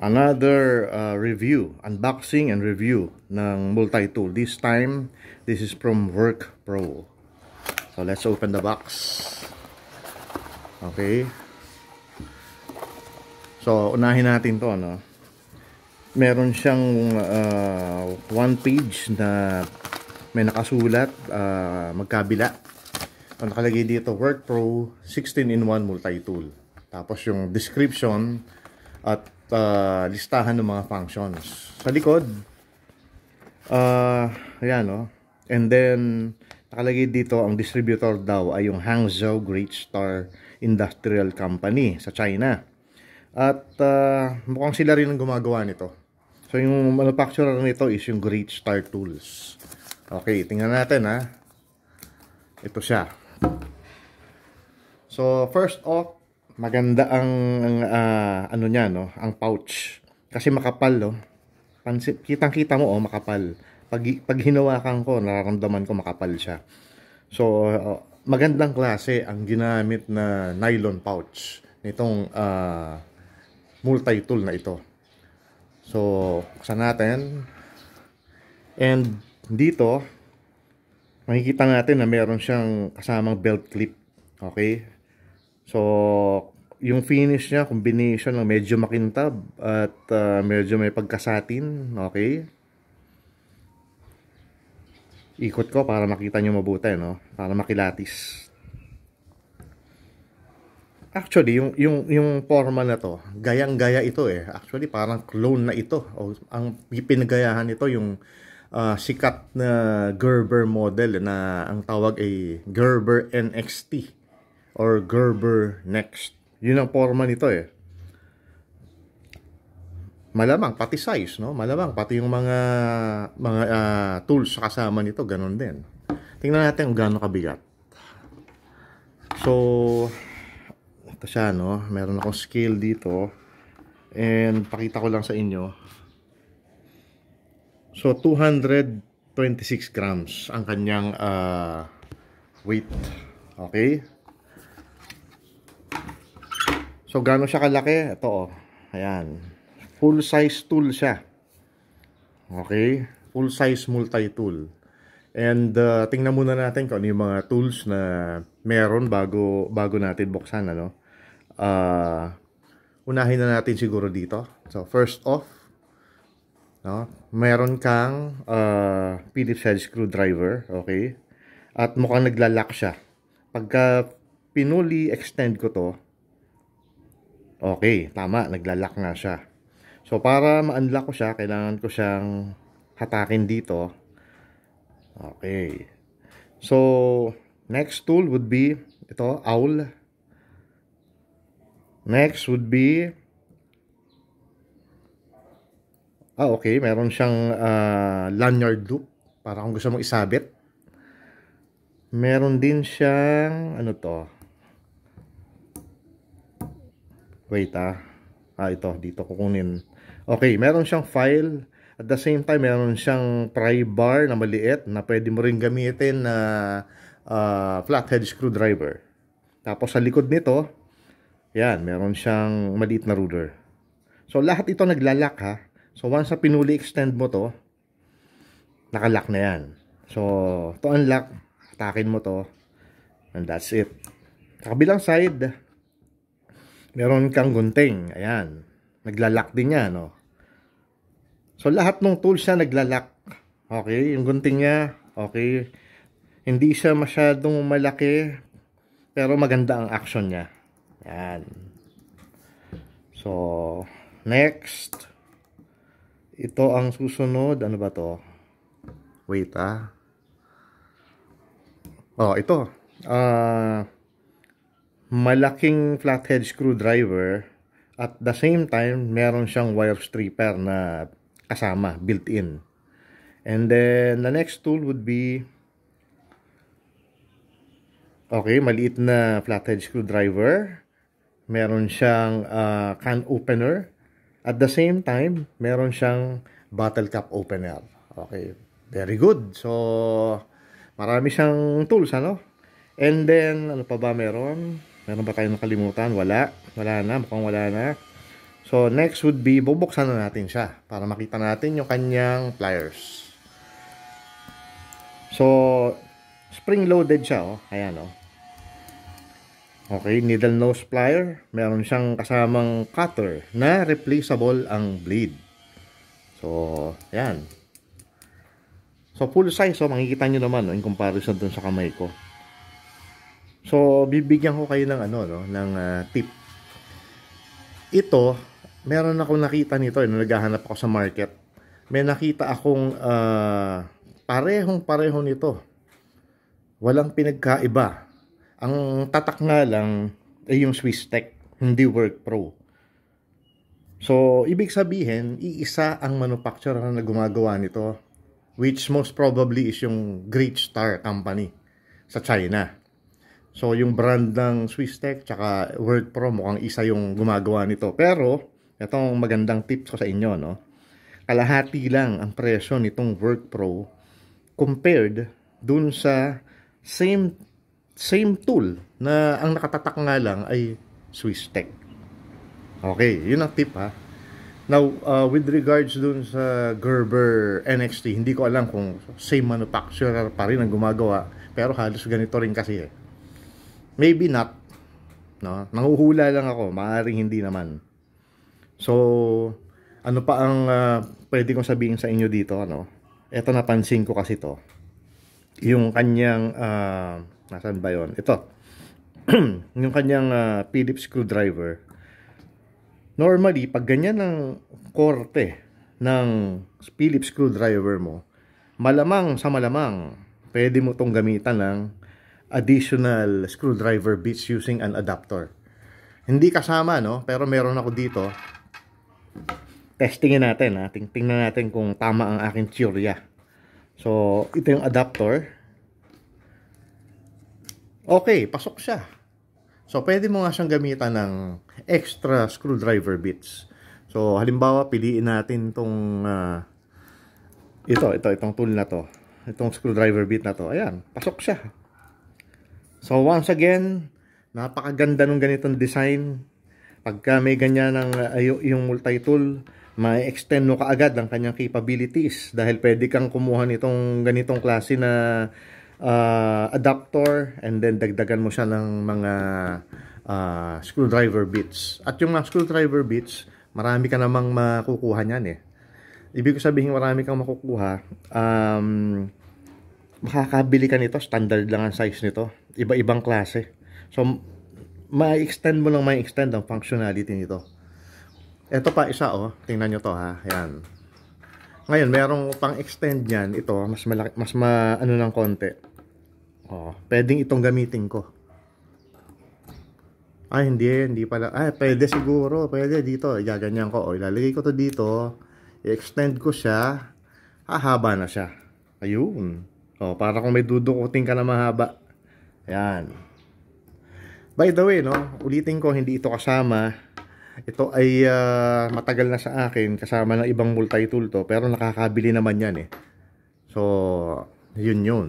another uh, review, unboxing and review ng multi-tool. This time, this is from Work Pro. So let's open the box. Okay. So unahin natin 'to, no. Meron siyang uh, one page na may nakasulat uh, magkabila. Ang nakalagay dito, Work Pro 16-in-1 multi-tool. Tapos yung description at uh, listahan ng mga functions. Sa likod, uh, ayan o. Oh. And then, nakalagay dito ang distributor daw ay yung Hangzhou Great Star Industrial Company sa China. At uh, mukhang sila rin ang gumagawa nito. So yung manufacturer nito is yung Great Star Tools. Okay, tingnan natin ha. Ito siya. So first off, Maganda ang, ang uh, ano niya, no? Ang pouch. Kasi makapal, no? Pansin, kitang-kita mo, oh, makapal. Pag, pag hinawakan ko, nararamdaman ko makapal siya. So, uh, magandang klase ang ginamit na nylon pouch nitong uh, multi-tool na ito. So, buksan natin. And dito, makikita natin na meron siyang kasamang belt clip. Okay? So, yung finish niya, combination ng medyo makintab at uh, medyo may pagkasatin. Okay? Ikot ko para makita nyo mabuti, no? Para makilatis. Actually, yung, yung, yung forma na to, gayang-gaya ito eh. Actually, parang clone na ito. O, ang pinagayahan ito, yung uh, sikat na Gerber model na ang tawag ay Gerber NXT or Gerber Next. Yun ang forma nito eh. Malamang pati size, no? Malamang pati yung mga mga uh, tools sa kasama nito ganun din. Tingnan natin kung gaano kabigat. So ito siya, no? Meron akong scale dito and pakita ko lang sa inyo. So 226 grams ang kanyang uh, weight. Okay? So, gano'n siya kalaki? Ito, oh. Ayan. Full size tool siya. Okay? Full size multi-tool. And uh, tingnan muna natin kung ano yung mga tools na meron bago, bago natin buksan. Ano? Uh, unahin na natin siguro dito. So, first off, no, meron kang uh, Phillips head screwdriver. Okay? At mukhang naglalak siya. Pagka pinuli extend ko to, Okay, tama, naglalak nga siya. So para ma-unlock ko siya, kailangan ko siyang hatakin dito. Okay. So next tool would be ito, owl. Next would be Ah, okay, meron siyang uh, lanyard loop para kung gusto mong isabit. Meron din siyang ano to? wait ah ah ito dito kukunin okay meron siyang file at the same time meron siyang pry bar na maliit na pwede mo ring gamitin na uh, flathead screwdriver tapos sa likod nito yan meron siyang maliit na ruler so lahat ito naglalak ha so once sa pinuli extend mo to nakalock na yan so to unlock hatakin mo to and that's it sa kabilang side meron kang gunting. Ayan. Naglalak din niya, no? Oh. So, lahat ng tools niya naglalak. Okay? Yung gunting niya, okay? Hindi siya masyadong malaki, pero maganda ang action niya. Ayan. So, next. Ito ang susunod. Ano ba to? Wait, ah. Oh, ito. Ah... Uh, malaking flathead screwdriver at the same time meron siyang wire stripper na kasama built in and then the next tool would be okay maliit na flathead screwdriver meron siyang uh, can opener at the same time meron siyang bottle cap opener okay very good so marami siyang tools ano and then ano pa ba meron Meron ba tayong nakalimutan? Wala. Wala na. Mukhang wala na. So, next would be, bubuksan na natin siya para makita natin yung kanyang pliers. So, spring-loaded siya, oh. Ayan, oh. Okay, needle nose plier. Meron siyang kasamang cutter na replaceable ang blade. So, ayan. So, full size, oh. Makikita nyo naman, oh, in comparison dun sa kamay ko. So, bibigyan ko kayo ng ano, no, ng uh, tip. Ito, meron ako nakita nito, eh, naghahanap ako sa market. May nakita akong uh, parehong-pareho nito. Walang pinagkaiba. Ang tatak nga lang ay eh, yung Swiss Tech, hindi Work Pro. So, ibig sabihin, iisa ang manufacturer na gumagawa nito, which most probably is yung Great Star Company sa China. So, yung brand ng Swisstech tsaka WordPro mukhang isa yung gumagawa nito. Pero, itong magandang tips ko sa inyo, no? Kalahati lang ang presyo nitong Word compared dun sa same same tool na ang nakatatak nga lang ay Swisstech. Okay, yun ang tip ha. Now, uh, with regards dun sa Gerber NXT, hindi ko alam kung same manufacturer pa rin ang gumagawa. Pero halos ganito rin kasi eh. Maybe not. No? Nanguhula lang ako. Maaaring hindi naman. So, ano pa ang uh, pwede kong sabihin sa inyo dito? Ano? Ito napansin ko kasi to. Yung kanyang, uh, ah, nasan ba yon Ito. yung kanyang uh, Phillips screwdriver. Normally, pag ganyan ang korte ng Phillips screwdriver mo, malamang sa malamang, pwede mo tong gamitan ng additional screwdriver bits using an adapter. Hindi kasama, no? Pero meron ako dito. Testingin natin, ha? Ting tingnan natin kung tama ang aking teorya. So, ito yung adapter. Okay, pasok siya. So, pwede mo nga siyang gamitan ng extra screwdriver bits. So, halimbawa, piliin natin itong, uh, ah, ito, ito, itong tool na to. Itong screwdriver bit na to. Ayan, pasok siya. So once again, napakaganda ng ganitong design. Pagka may ganyan ng uh, yung multi-tool, ma-extend mo kaagad ang kanyang capabilities dahil pwede kang kumuha nitong ganitong klase na uh, adapter and then dagdagan mo siya ng mga uh, screwdriver bits. At yung mga screwdriver bits, marami ka namang makukuha niyan eh. Ibig ko sabihin marami kang makukuha. Um, makakabili ka nito, standard lang ang size nito. Iba-ibang klase. So, ma-extend mo lang ma-extend ang functionality nito. Ito pa isa, oh. Tingnan nyo to, ha. Ayan. Ngayon, merong pang-extend yan. Ito, mas malaki, mas ma, ano ng konti. Oh, pwedeng itong gamitin ko. Ay, hindi, hindi pala. Ay, pwede siguro. Pwede dito. Gaganyan ko. O, oh, ilalagay ko to dito. I-extend ko siya. Hahaba na siya. Ayun. Oh, para kung may dudukutin ka na mahaba. Ayan. By the way, no, ulitin ko, hindi ito kasama. Ito ay uh, matagal na sa akin, kasama ng ibang multi-tool to, pero nakakabili naman yan eh. So, yun yun.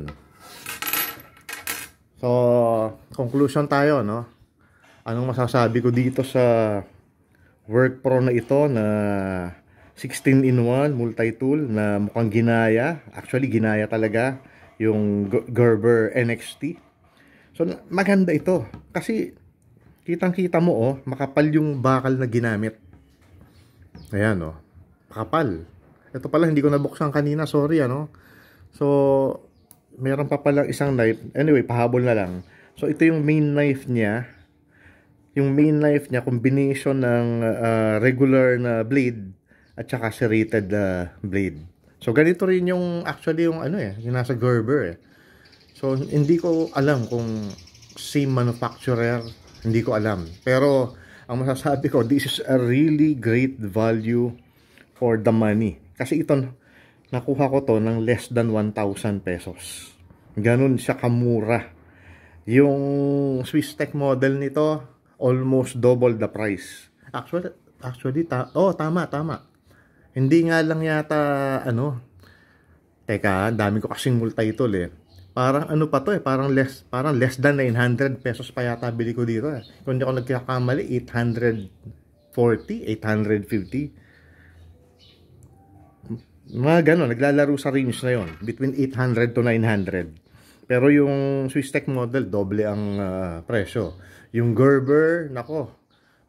So, conclusion tayo, no? Anong masasabi ko dito sa Work Pro na ito na 16 in 1 multi-tool na mukhang ginaya. Actually, ginaya talaga yung Gerber NXT. So maganda ito kasi kitang-kita mo oh, makapal yung bakal na ginamit. Ayan oh, makapal. Ito pala hindi ko nabuksan kanina, sorry ano. So meron pa palang isang knife. Anyway, pahabol na lang. So ito yung main knife niya. Yung main knife niya combination ng uh, regular na blade at saka serrated uh, blade. So, ganito rin yung actually yung ano eh, yung nasa Gerber eh. So, hindi ko alam kung same manufacturer, hindi ko alam. Pero, ang masasabi ko, this is a really great value for the money. Kasi ito, nakuha ko to ng less than 1,000 pesos. Ganun siya kamura. Yung Swiss Tech model nito, almost double the price. Actually, actually ta oh, tama, tama. Hindi nga lang yata, ano, teka, dami ko kasing multi-tool eh. Parang ano pa to eh, parang less, parang less than 900 pesos pa yata bili ko dito eh. Kung hindi ako nagkakamali, 840, 850. Mga ganon, naglalaro sa range na yon between 800 to 900. Pero yung Swiss Tech model, doble ang uh, presyo. Yung Gerber, nako,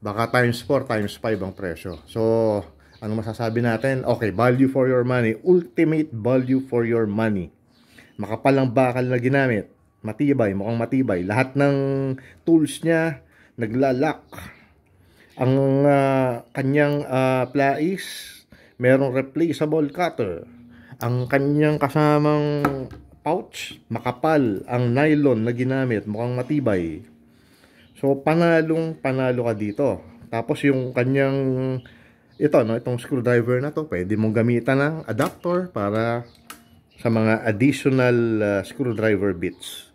baka times 4, times 5 ang presyo. So, ano masasabi natin? Okay, value for your money. Ultimate value for your money. Makapal ang bakal na ginamit. Matibay, mukhang matibay. Lahat ng tools niya, naglalak. Ang uh, kanyang uh, plais, merong replaceable cutter. Ang kanyang kasamang pouch, makapal. Ang nylon na ginamit, mukhang matibay. So, panalong panalo ka dito. Tapos yung kanyang ito no, itong screwdriver na to, pwede mong gamitan ng adapter para sa mga additional uh, screwdriver bits.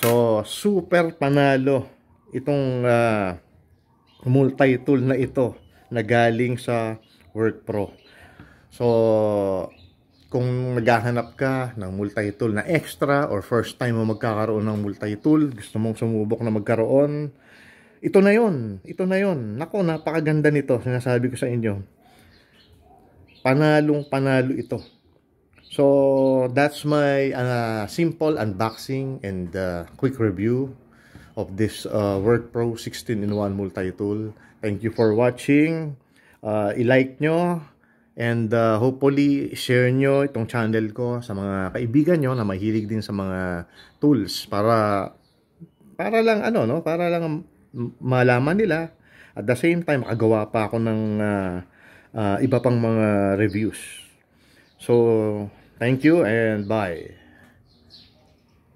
So, super panalo itong uh, multi-tool na ito na galing sa Work Pro. So, kung naghahanap ka ng multi-tool na extra or first time mo magkakaroon ng multi-tool, gusto mong sumubok na magkaroon, ito na yon, ito na yon. Nako, napakaganda nito, sinasabi ko sa inyo. Panalong panalo ito. So, that's my uh, simple unboxing and uh, quick review of this uh, Work Pro 16-in-1 multi-tool. Thank you for watching. Uh, I-like nyo and uh, hopefully share nyo itong channel ko sa mga kaibigan nyo na mahilig din sa mga tools para para lang ano no para lang malaman nila. At the same time, makagawa pa ako ng uh, uh, iba pang mga reviews. So, thank you and bye.